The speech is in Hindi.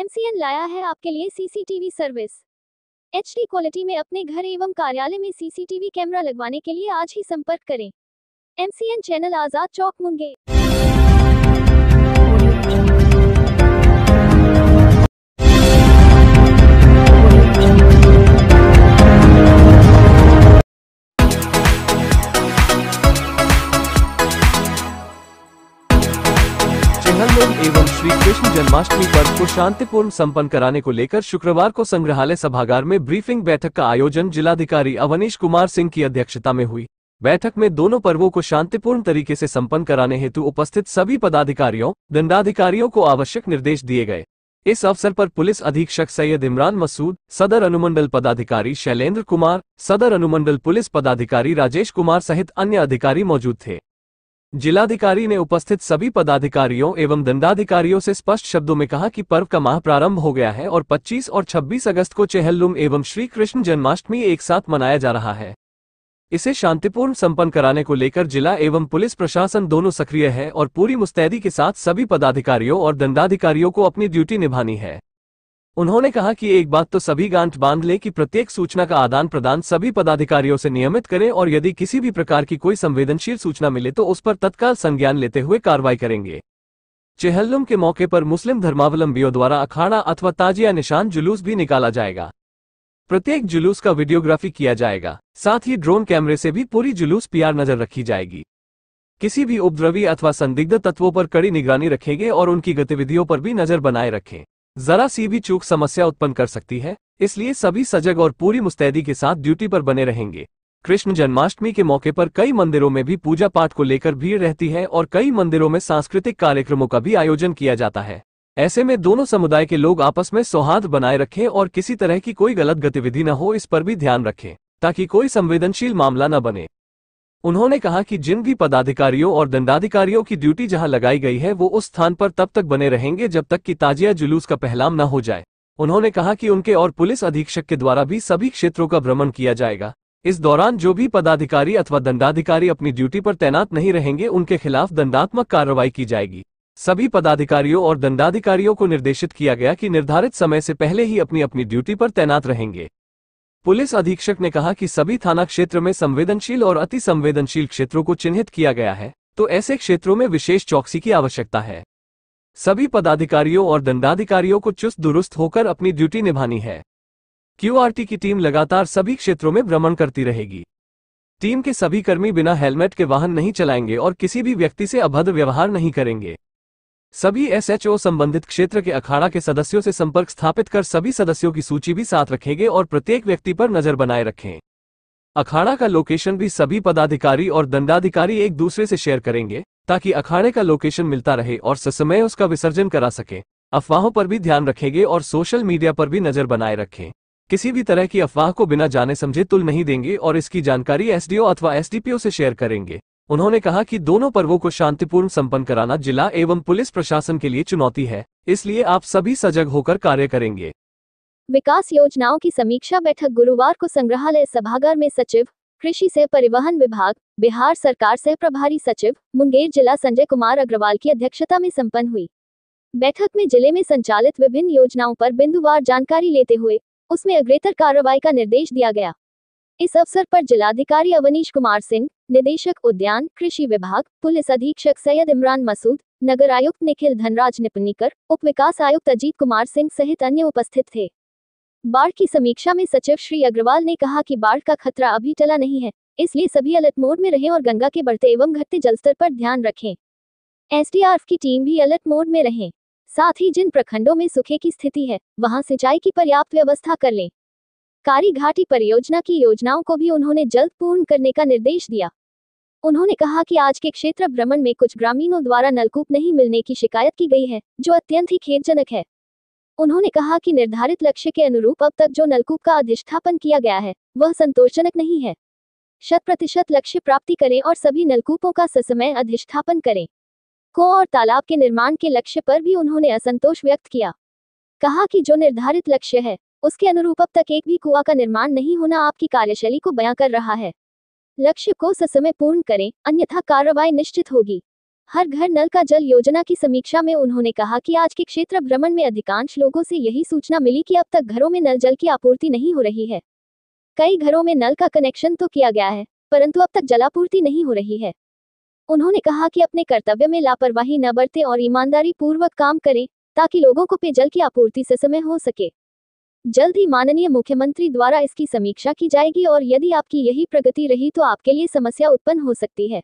एमसीएन लाया है आपके लिए सीसीटीवी सर्विस एच क्वालिटी में अपने घर एवं कार्यालय में सीसीटीवी कैमरा लगवाने के लिए आज ही संपर्क करें एमसीएन चैनल आजाद चौक मुंगेर एवं श्री कृष्ण जन्माष्टमी पर्व को शांतिपूर्ण संपन्न कराने को लेकर शुक्रवार को संग्रहालय सभागार में ब्रीफिंग बैठक का आयोजन जिलाधिकारी अवनीश कुमार सिंह की अध्यक्षता में हुई बैठक में दोनों पर्वों को शांतिपूर्ण तरीके से संपन्न कराने हेतु उपस्थित सभी पदाधिकारियों दंडाधिकारियों को आवश्यक निर्देश दिए गए इस अवसर पर पुलिस अधीक्षक सैयद इमरान मसूद सदर अनुमंडल पदाधिकारी शैलेंद्र कुमार सदर अनुमंडल पुलिस पदाधिकारी राजेश कुमार सहित अन्य अधिकारी मौजूद थे जिलाधिकारी ने उपस्थित सभी पदाधिकारियों एवं दंडाधिकारियों से स्पष्ट शब्दों में कहा कि पर्व का माह प्रारंभ हो गया है और 25 और 26 अगस्त को चेहल्लुम एवं श्री कृष्ण जन्माष्टमी एक साथ मनाया जा रहा है इसे शांतिपूर्ण संपन्न कराने को लेकर जिला एवं पुलिस प्रशासन दोनों सक्रिय है और पूरी मुस्तैदी के साथ सभी पदाधिकारियों और दंडाधिकारियों को अपनी ड्यूटी निभानी है उन्होंने कहा कि एक बात तो सभी गांठ बांध ले कि प्रत्येक सूचना का आदान प्रदान सभी पदाधिकारियों से नियमित करें और यदि किसी भी प्रकार की कोई संवेदनशील सूचना मिले तो उस पर तत्काल संज्ञान लेते हुए कार्रवाई करेंगे चेहल्लुम के मौके पर मुस्लिम धर्मावलंबियों द्वारा अखाड़ा अथवा ताजिया निशान जुलूस भी निकाला जाएगा प्रत्येक जुलूस का वीडियोग्राफी किया जाएगा साथ ही ड्रोन कैमरे से भी पूरी जुलूस पीआर नजर रखी जाएगी किसी भी उपद्रवी अथवा संदिग्ध तत्वों पर कड़ी निगरानी रखेंगे और उनकी गतिविधियों पर भी नजर बनाए रखें जरा सी भी चूक समस्या उत्पन्न कर सकती है इसलिए सभी सजग और पूरी मुस्तैदी के साथ ड्यूटी पर बने रहेंगे कृष्ण जन्माष्टमी के मौके पर कई मंदिरों में भी पूजा पाठ को लेकर भीड़ रहती है और कई मंदिरों में सांस्कृतिक कार्यक्रमों का भी आयोजन किया जाता है ऐसे में दोनों समुदाय के लोग आपस में सौहार्द बनाए रखें और किसी तरह की कोई गलत गतिविधि न हो इस पर भी ध्यान रखें ताकि कोई संवेदनशील मामला न बने उन्होंने कहा कि जिन भी पदाधिकारियों और दंडाधिकारियों की ड्यूटी जहां लगाई गई है वो उस स्थान पर तब तक बने रहेंगे जब तक कि ताजिया जुलूस का पहलाम न हो जाए उन्होंने कहा कि उनके और पुलिस अधीक्षक के द्वारा भी सभी क्षेत्रों का भ्रमण किया जाएगा इस दौरान जो भी पदाधिकारी अथवा दंडाधिकारी अपनी ड्यूटी पर तैनात नहीं रहेंगे उनके खिलाफ दंडात्मक कार्रवाई की जाएगी सभी पदाधिकारियों और दंडाधिकारियों को निर्देशित किया गया कि निर्धारित समय से पहले ही अपनी अपनी ड्यूटी पर तैनात रहेंगे पुलिस अधीक्षक ने कहा कि सभी थाना क्षेत्र में संवेदनशील और अति संवेदनशील क्षेत्रों को चिन्हित किया गया है तो ऐसे क्षेत्रों में विशेष चौकसी की आवश्यकता है सभी पदाधिकारियों और दंडाधिकारियों को चुस्त दुरुस्त होकर अपनी ड्यूटी निभानी है क्यूआरटी की टीम लगातार सभी क्षेत्रों में भ्रमण करती रहेगी टीम के सभी कर्मी बिना हेलमेट के वाहन नहीं चलाएंगे और किसी भी व्यक्ति से अभद्र व्यवहार नहीं करेंगे सभी एसएचओ संबंधित क्षेत्र के अखाड़ा के सदस्यों से संपर्क स्थापित कर सभी सदस्यों की सूची भी साथ रखेंगे और प्रत्येक व्यक्ति पर नजर बनाए रखें अखाड़ा का लोकेशन भी सभी पदाधिकारी और दंडाधिकारी एक दूसरे से शेयर करेंगे ताकि अखाड़े का लोकेशन मिलता रहे और ससमय उसका विसर्जन करा सके अफवाहों पर भी ध्यान रखेंगे और सोशल मीडिया पर भी नजर बनाए रखें किसी भी तरह की अफवाह को बिना जाने समझे तुल नहीं देंगे और इसकी जानकारी एसडीओ अथवा एसडीपीओ से शेयर करेंगे उन्होंने कहा कि दोनों पर्वों को शांतिपूर्ण संपन्न कराना जिला एवं पुलिस प्रशासन के लिए चुनौती है इसलिए आप सभी सजग होकर कार्य करेंगे विकास योजनाओं की समीक्षा बैठक गुरुवार को संग्रहालय सभागार में सचिव कृषि से परिवहन विभाग बिहार सरकार से प्रभारी सचिव मुंगेर जिला संजय कुमार अग्रवाल की अध्यक्षता में संपन्न हुई बैठक में जिले में संचालित विभिन्न योजनाओं पर बिंदुवार जानकारी लेते हुए उसमें अग्रेतर कार्रवाई का निर्देश दिया गया इस अवसर पर जिलाधिकारी अवनीश कुमार सिंह निदेशक उद्यान कृषि विभाग पुलिस अधीक्षक सैयद इमरान मसूद नगर आयुक्त निखिल धनराज निपनीकर उप विकास आयुक्त अजीत कुमार सिंह सहित अन्य उपस्थित थे बाढ़ की समीक्षा में सचिव श्री अग्रवाल ने कहा कि बाढ़ का खतरा अभी टला नहीं है इसलिए सभी अलर्ट मोड में रहें और गंगा के बढ़ते एवं घटते जलस्तर पर ध्यान रखें एसडीआरएफ की टीम भी अलर्ट मोड में रहें साथ ही जिन प्रखंडों में सूखे की स्थिति है वहां सिंचाई की पर्याप्त व्यवस्था कर लें कारी घाटी परियोजना की योजनाओं को भी उन्होंने जल्द पूर्ण करने का निर्देश दिया उन्होंने कहा कि आज के क्षेत्र भ्रमण में कुछ ग्रामीणों द्वारा नलकूप नहीं मिलने की शिकायत की गई है जो अत्यंत ही खेदजनक है उन्होंने कहा कि निर्धारित लक्ष्य के अनुरूप अब तक जो नलकूप का अधिष्ठापन किया गया है वह संतोषजनक नहीं है शत प्रतिशत लक्ष्य प्राप्ति करें और सभी नलकूपों का ससमय अधिष्ठापन करें को और तालाब के निर्माण के लक्ष्य पर भी उन्होंने असंतोष व्यक्त किया कहा कि जो निर्धारित लक्ष्य है उसके अनुरूप अब तक एक भी कुआ का निर्माण नहीं होना आपकी कार्यशैली को बयां कर रहा है लक्ष्य को ससमय पूर्ण करें अन्यथा कार्रवाई निश्चित होगी हर घर नल का जल योजना की समीक्षा में उन्होंने कहा कि आज के क्षेत्र भ्रमण में अधिकांश लोगों से यही सूचना मिली कि अब तक घरों में नल जल की आपूर्ति नहीं हो रही है कई घरों में नल का कनेक्शन तो किया गया है परंतु अब तक जलापूर्ति नहीं हो रही है उन्होंने कहा कि अपने कर्तव्य में लापरवाही न बरतें और ईमानदारी पूर्वक काम करें ताकि लोगों को पेयजल की आपूर्ति से समय हो सके जल्द ही माननीय मुख्यमंत्री द्वारा इसकी समीक्षा की जाएगी और यदि आपकी यही प्रगति रही तो आपके लिए समस्या उत्पन्न हो सकती है